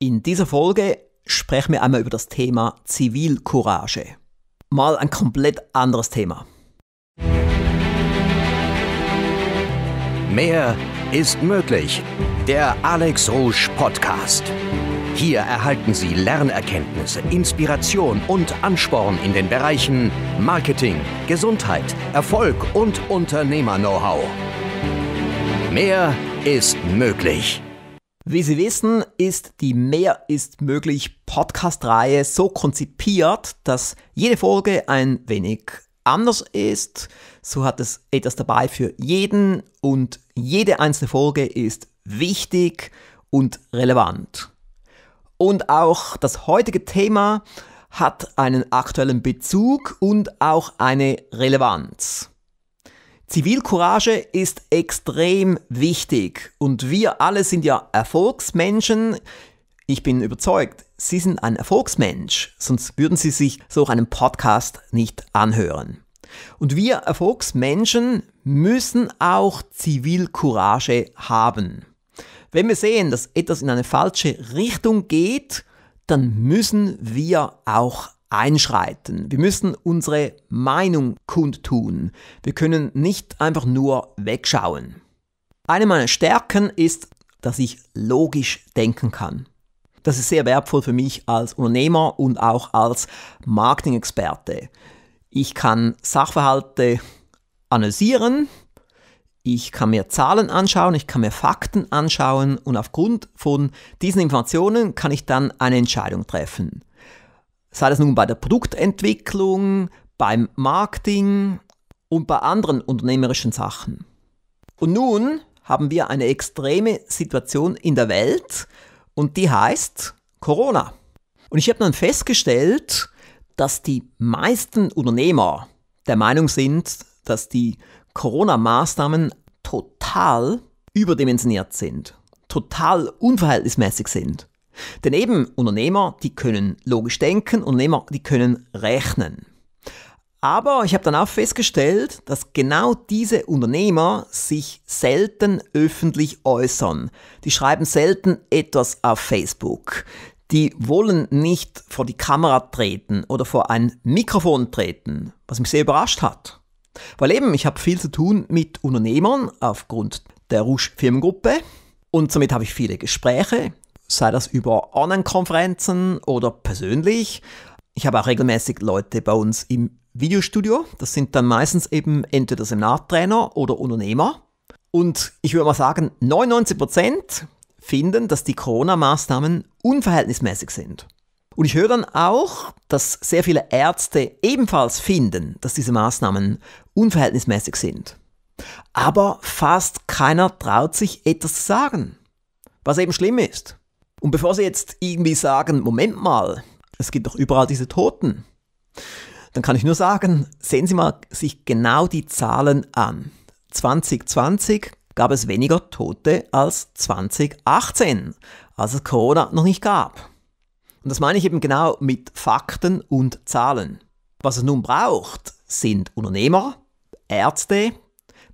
In dieser Folge sprechen wir einmal über das Thema Zivilcourage. Mal ein komplett anderes Thema. Mehr ist möglich. Der Alex Rouge Podcast. Hier erhalten Sie Lernerkenntnisse, Inspiration und Ansporn in den Bereichen Marketing, Gesundheit, Erfolg und Unternehmer-Know-how. Mehr ist möglich. Wie Sie wissen, ist die Mehr ist möglich Podcast-Reihe so konzipiert, dass jede Folge ein wenig anders ist. So hat es etwas dabei für jeden und jede einzelne Folge ist wichtig und relevant. Und auch das heutige Thema hat einen aktuellen Bezug und auch eine Relevanz. Zivilcourage ist extrem wichtig und wir alle sind ja Erfolgsmenschen. Ich bin überzeugt, Sie sind ein Erfolgsmensch, sonst würden Sie sich so einen Podcast nicht anhören. Und wir Erfolgsmenschen müssen auch Zivilcourage haben. Wenn wir sehen, dass etwas in eine falsche Richtung geht, dann müssen wir auch einschreiten. Wir müssen unsere Meinung kundtun. Wir können nicht einfach nur wegschauen. Eine meiner Stärken ist, dass ich logisch denken kann. Das ist sehr wertvoll für mich als Unternehmer und auch als Marketing-Experte. Ich kann Sachverhalte analysieren, ich kann mir Zahlen anschauen, ich kann mir Fakten anschauen und aufgrund von diesen Informationen kann ich dann eine Entscheidung treffen sei das nun bei der Produktentwicklung, beim Marketing und bei anderen unternehmerischen Sachen. Und nun haben wir eine extreme Situation in der Welt und die heißt Corona. Und ich habe dann festgestellt, dass die meisten Unternehmer der Meinung sind, dass die Corona-Maßnahmen total überdimensioniert sind, total unverhältnismäßig sind. Denn eben Unternehmer, die können logisch denken, Unternehmer, die können rechnen. Aber ich habe dann auch festgestellt, dass genau diese Unternehmer sich selten öffentlich äußern. Die schreiben selten etwas auf Facebook. Die wollen nicht vor die Kamera treten oder vor ein Mikrofon treten, was mich sehr überrascht hat. Weil eben, ich habe viel zu tun mit Unternehmern aufgrund der Rouge Firmengruppe und somit habe ich viele Gespräche, sei das über Online-Konferenzen oder persönlich. Ich habe auch regelmäßig Leute bei uns im Videostudio. Das sind dann meistens eben entweder Seminartrainer oder Unternehmer. Und ich würde mal sagen, 99% finden, dass die Corona-Maßnahmen unverhältnismäßig sind. Und ich höre dann auch, dass sehr viele Ärzte ebenfalls finden, dass diese Maßnahmen unverhältnismäßig sind. Aber fast keiner traut sich etwas zu sagen, was eben schlimm ist. Und bevor Sie jetzt irgendwie sagen, Moment mal, es gibt doch überall diese Toten, dann kann ich nur sagen, sehen Sie mal sich genau die Zahlen an. 2020 gab es weniger Tote als 2018, als es Corona noch nicht gab. Und das meine ich eben genau mit Fakten und Zahlen. Was es nun braucht, sind Unternehmer, Ärzte,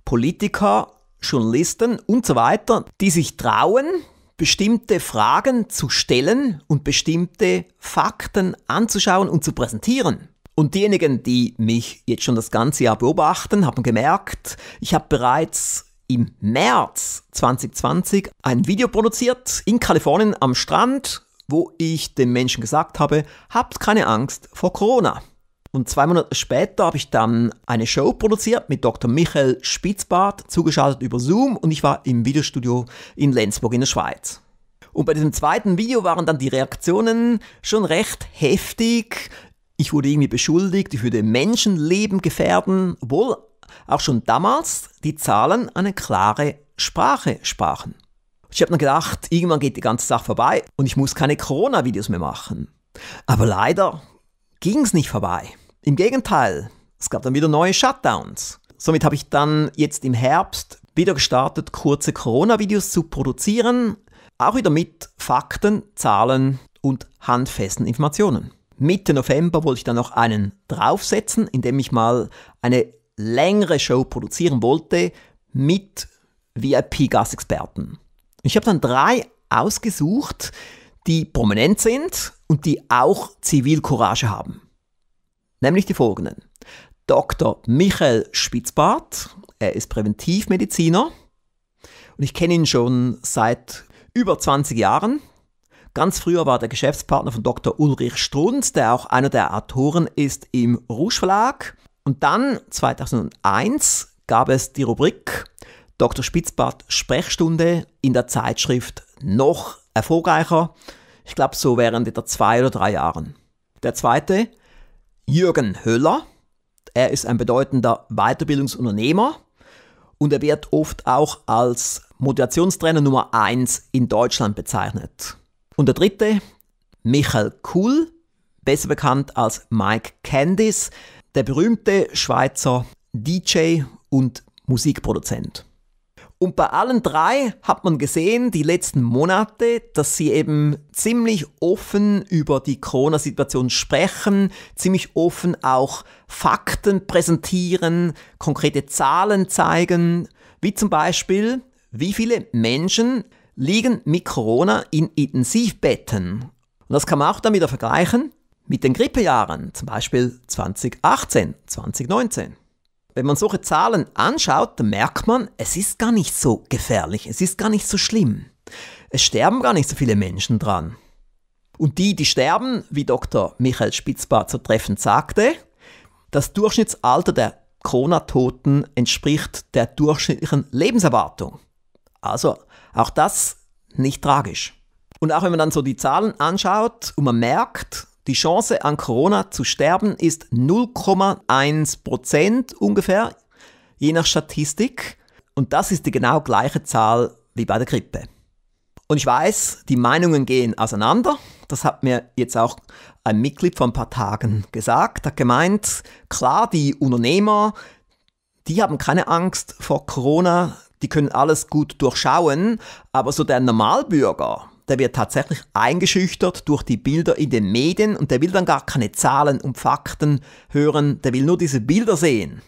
Politiker, Journalisten und so weiter, die sich trauen, bestimmte Fragen zu stellen und bestimmte Fakten anzuschauen und zu präsentieren. Und diejenigen, die mich jetzt schon das ganze Jahr beobachten, haben gemerkt, ich habe bereits im März 2020 ein Video produziert in Kalifornien am Strand, wo ich den Menschen gesagt habe, habt keine Angst vor Corona. Und zwei Monate später habe ich dann eine Show produziert mit Dr. Michael Spitzbart, zugeschaltet über Zoom und ich war im Videostudio in Lenzburg in der Schweiz. Und bei diesem zweiten Video waren dann die Reaktionen schon recht heftig. Ich wurde irgendwie beschuldigt, ich würde Menschenleben gefährden, obwohl auch schon damals die Zahlen eine klare Sprache sprachen. Ich habe dann gedacht, irgendwann geht die ganze Sache vorbei und ich muss keine Corona-Videos mehr machen. Aber leider ging es nicht vorbei. Im Gegenteil, es gab dann wieder neue Shutdowns. Somit habe ich dann jetzt im Herbst wieder gestartet, kurze Corona-Videos zu produzieren, auch wieder mit Fakten, Zahlen und handfesten Informationen. Mitte November wollte ich dann noch einen draufsetzen, indem ich mal eine längere Show produzieren wollte mit VIP-Gastexperten. Ich habe dann drei ausgesucht, die prominent sind und die auch Zivilcourage haben nämlich die folgenden. Dr. Michael Spitzbart, er ist Präventivmediziner und ich kenne ihn schon seit über 20 Jahren. Ganz früher war der Geschäftspartner von Dr. Ulrich Strunz, der auch einer der Autoren ist im Rouge Verlag. Und dann 2001 gab es die Rubrik Dr. Spitzbart Sprechstunde in der Zeitschrift noch erfolgreicher. Ich glaube so während etwa zwei oder drei Jahren. Der zweite Jürgen Höller. Er ist ein bedeutender Weiterbildungsunternehmer und er wird oft auch als Motivationstrainer Nummer 1 in Deutschland bezeichnet. Und der dritte, Michael Kuhl, besser bekannt als Mike Candice, der berühmte Schweizer DJ und Musikproduzent. Und bei allen drei hat man gesehen, die letzten Monate, dass sie eben ziemlich offen über die Corona-Situation sprechen, ziemlich offen auch Fakten präsentieren, konkrete Zahlen zeigen, wie zum Beispiel, wie viele Menschen liegen mit Corona in Intensivbetten. Und das kann man auch damit vergleichen mit den Grippejahren, zum Beispiel 2018, 2019 wenn man solche Zahlen anschaut, dann merkt man, es ist gar nicht so gefährlich, es ist gar nicht so schlimm. Es sterben gar nicht so viele Menschen dran. Und die, die sterben, wie Dr. Michael Spitzbart so treffend sagte, das Durchschnittsalter der Corona-Toten entspricht der durchschnittlichen Lebenserwartung. Also auch das nicht tragisch. Und auch wenn man dann so die Zahlen anschaut und man merkt, die Chance an Corona zu sterben ist 0,1% ungefähr, je nach Statistik. Und das ist die genau gleiche Zahl wie bei der Grippe. Und ich weiß, die Meinungen gehen auseinander. Das hat mir jetzt auch ein Mitglied vor ein paar Tagen gesagt. Er Hat gemeint, klar, die Unternehmer, die haben keine Angst vor Corona, die können alles gut durchschauen, aber so der Normalbürger, der wird tatsächlich eingeschüchtert durch die Bilder in den Medien und der will dann gar keine Zahlen und Fakten hören, der will nur diese Bilder sehen.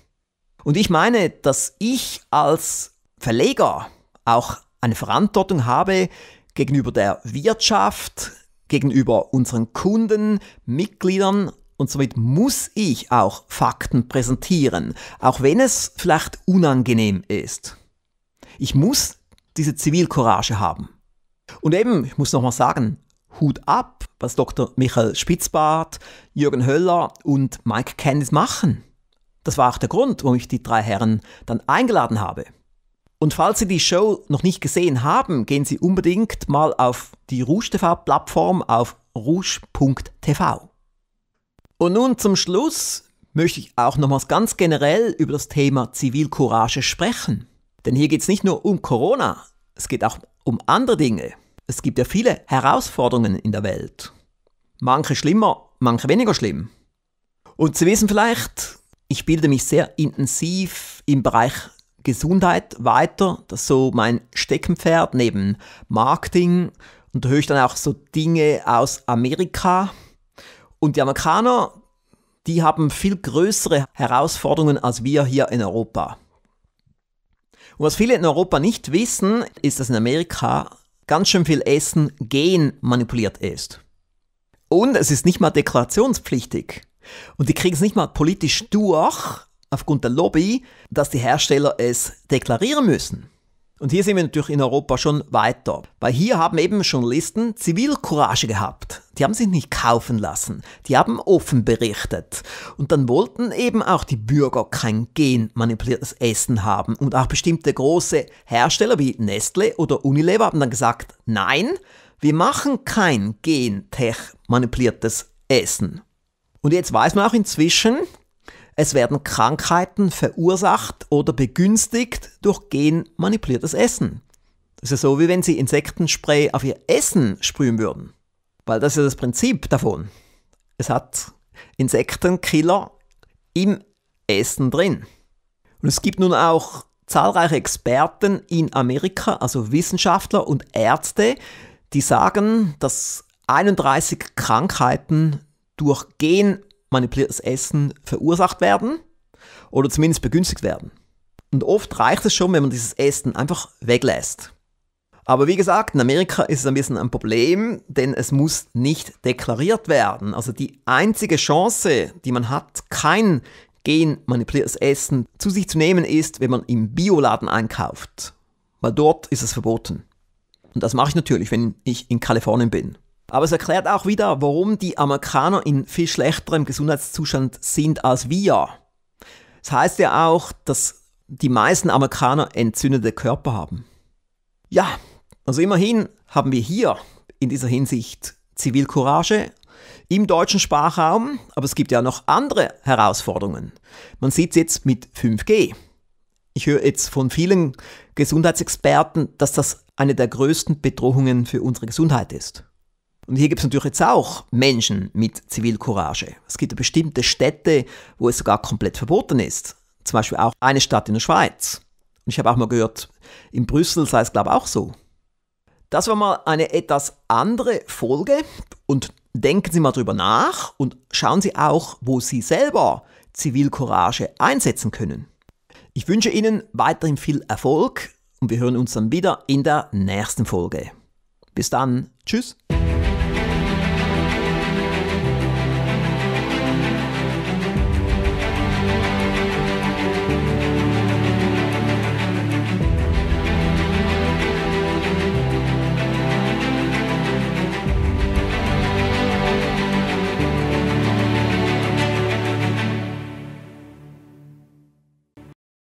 Und ich meine, dass ich als Verleger auch eine Verantwortung habe gegenüber der Wirtschaft, gegenüber unseren Kunden, Mitgliedern und somit muss ich auch Fakten präsentieren, auch wenn es vielleicht unangenehm ist. Ich muss diese Zivilcourage haben. Und eben, ich muss nochmal sagen, Hut ab, was Dr. Michael Spitzbart, Jürgen Höller und Mike Candice machen. Das war auch der Grund, warum ich die drei Herren dann eingeladen habe. Und falls Sie die Show noch nicht gesehen haben, gehen Sie unbedingt mal auf die Rouge TV Plattform auf rouge.tv. Und nun zum Schluss möchte ich auch nochmals ganz generell über das Thema Zivilcourage sprechen. Denn hier geht es nicht nur um Corona, es geht auch um andere Dinge. Es gibt ja viele Herausforderungen in der Welt. Manche schlimmer, manche weniger schlimm. Und Sie wissen vielleicht, ich bilde mich sehr intensiv im Bereich Gesundheit weiter. Das ist so mein Steckenpferd neben Marketing. Und da höre ich dann auch so Dinge aus Amerika. Und die Amerikaner, die haben viel größere Herausforderungen als wir hier in Europa. Und was viele in Europa nicht wissen, ist, dass in Amerika ganz schön viel Essen genmanipuliert ist. Und es ist nicht mal deklarationspflichtig. Und die kriegen es nicht mal politisch durch, aufgrund der Lobby, dass die Hersteller es deklarieren müssen. Und hier sind wir natürlich in Europa schon weiter. Weil hier haben eben Journalisten Zivilcourage gehabt. Die haben sich nicht kaufen lassen. Die haben offen berichtet. Und dann wollten eben auch die Bürger kein genmanipuliertes Essen haben. Und auch bestimmte große Hersteller wie Nestle oder Unilever haben dann gesagt, nein, wir machen kein gentech manipuliertes Essen. Und jetzt weiß man auch inzwischen, es werden Krankheiten verursacht oder begünstigt durch genmanipuliertes Essen. Das ist ja so, wie wenn Sie Insektenspray auf Ihr Essen sprühen würden. Weil das ist ja das Prinzip davon. Es hat Insektenkiller im Essen drin. Und es gibt nun auch zahlreiche Experten in Amerika, also Wissenschaftler und Ärzte, die sagen, dass 31 Krankheiten durch Gen manipuliertes Essen verursacht werden oder zumindest begünstigt werden. Und oft reicht es schon, wenn man dieses Essen einfach weglässt. Aber wie gesagt, in Amerika ist es ein bisschen ein Problem, denn es muss nicht deklariert werden. Also die einzige Chance, die man hat, kein genmanipuliertes Essen zu sich zu nehmen, ist, wenn man im Bioladen einkauft. Weil dort ist es verboten. Und das mache ich natürlich, wenn ich in Kalifornien bin. Aber es erklärt auch wieder, warum die Amerikaner in viel schlechterem Gesundheitszustand sind als wir. Es das heißt ja auch, dass die meisten Amerikaner entzündete Körper haben. Ja, also immerhin haben wir hier in dieser Hinsicht Zivilcourage im deutschen Sprachraum, aber es gibt ja noch andere Herausforderungen. Man sieht es jetzt mit 5G. Ich höre jetzt von vielen Gesundheitsexperten, dass das eine der größten Bedrohungen für unsere Gesundheit ist. Und hier gibt es natürlich jetzt auch Menschen mit Zivilcourage. Es gibt bestimmte Städte, wo es sogar komplett verboten ist. Zum Beispiel auch eine Stadt in der Schweiz. Und ich habe auch mal gehört, in Brüssel sei es, glaube ich, auch so. Das war mal eine etwas andere Folge. Und denken Sie mal drüber nach und schauen Sie auch, wo Sie selber Zivilcourage einsetzen können. Ich wünsche Ihnen weiterhin viel Erfolg und wir hören uns dann wieder in der nächsten Folge. Bis dann, tschüss.